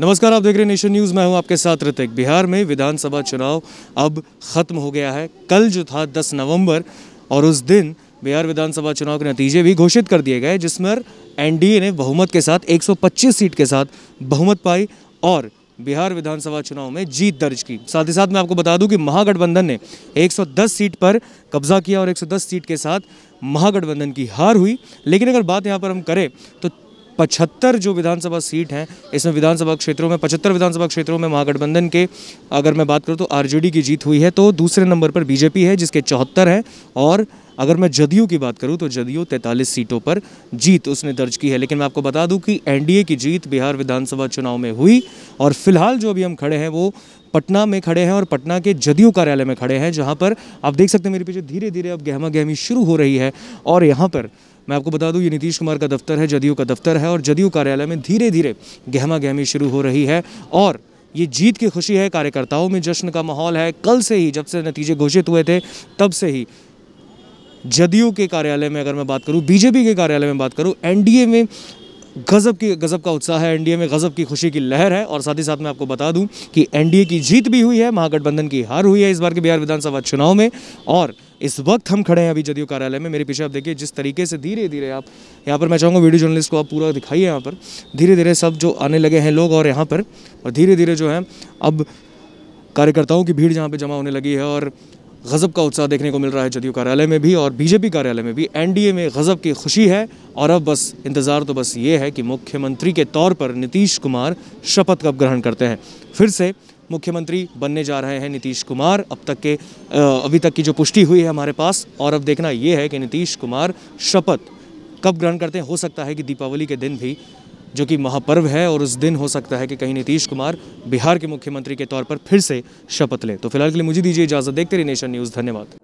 नमस्कार आप देख रहे हैं नेशन न्यूज़ मैं हूं आपके साथ ऋतिक बिहार में विधानसभा चुनाव अब ख़त्म हो गया है कल जो था 10 नवंबर और उस दिन बिहार विधानसभा चुनाव के नतीजे भी घोषित कर दिए गए जिसमें एनडीए ने बहुमत के साथ 125 सीट के साथ बहुमत पाई और बिहार विधानसभा चुनाव में जीत दर्ज की साथ ही साथ मैं आपको बता दूं कि महागठबंधन ने 110 सीट पर कब्जा किया और 110 सीट के साथ महागठबंधन की हार हुई लेकिन अगर बात यहाँ पर हम करें तो पचहत्तर जो विधानसभा सीट हैं इसमें विधानसभा क्षेत्रों में पचहत्तर विधानसभा क्षेत्रों में महागठबंधन के अगर मैं बात करूँ तो आरजेडी की जीत हुई है तो दूसरे नंबर पर बीजेपी है जिसके चौहत्तर हैं और अगर मैं जदयू की बात करूं तो जदयू तैंतालीस सीटों पर जीत उसने दर्ज की है लेकिन मैं आपको बता दूं कि एनडीए की जीत बिहार विधानसभा चुनाव में हुई और फिलहाल जो अभी हम खड़े हैं वो पटना में खड़े हैं और पटना के जदयू कार्यालय में खड़े हैं जहाँ पर आप देख सकते हैं मेरे पीछे धीरे धीरे अब गहमा गहमी शुरू हो रही है और यहाँ पर मैं आपको बता दूं ये नीतीश कुमार का दफ्तर है जदयू का दफ्तर है और जदयू कार्यालय में धीरे धीरे गहमा गहमी शुरू हो रही है और ये जीत की खुशी है कार्यकर्ताओं में जश्न का माहौल है कल से ही जब से नतीजे घोषित हुए थे तब से ही जदयू के कार्यालय में अगर मैं बात करूँ बीजेपी के कार्यालय में बात करूँ एन में गज़ब की गज़ब का उत्साह है एनडीए में गज़ब की खुशी की लहर है और साथ ही साथ मैं आपको बता दूं कि एनडीए की जीत भी हुई है महागठबंधन की हार हुई है इस बार के बिहार विधानसभा चुनाव में और इस वक्त हम खड़े हैं अभी जदयू कार्यालय में मेरे पीछे आप देखिए जिस तरीके से धीरे धीरे आप यहाँ पर मैं चाहूँगा वीडियो जर्नलिस्ट को आप पूरा दिखाइए यहाँ पर धीरे धीरे सब जो आने लगे हैं लोग और यहाँ पर और धीरे धीरे जो है अब कार्यकर्ताओं की भीड़ जहाँ पर जमा होने लगी है और गज़ब का उत्साह देखने को मिल रहा है जदयू कार्यालय में भी और बीजेपी कार्यालय में भी एनडीए में गज़ब की खुशी है और अब बस इंतज़ार तो बस ये है कि मुख्यमंत्री के तौर पर नीतीश कुमार शपथ कब ग्रहण करते हैं फिर से मुख्यमंत्री बनने जा रहे हैं नीतीश कुमार अब तक के अभी तक की जो पुष्टि हुई है हमारे पास और अब देखना ये है कि नीतीश कुमार शपथ कब ग्रहण करते हैं हो सकता है कि दीपावली के दिन भी जो कि महापर्व है और उस दिन हो सकता है कि कहीं नीतीश कुमार बिहार के मुख्यमंत्री के तौर पर फिर से शपथ लें तो फिलहाल के लिए मुझे दीजिए इजाज़त देखते रहिए नेशन न्यूज़ धन्यवाद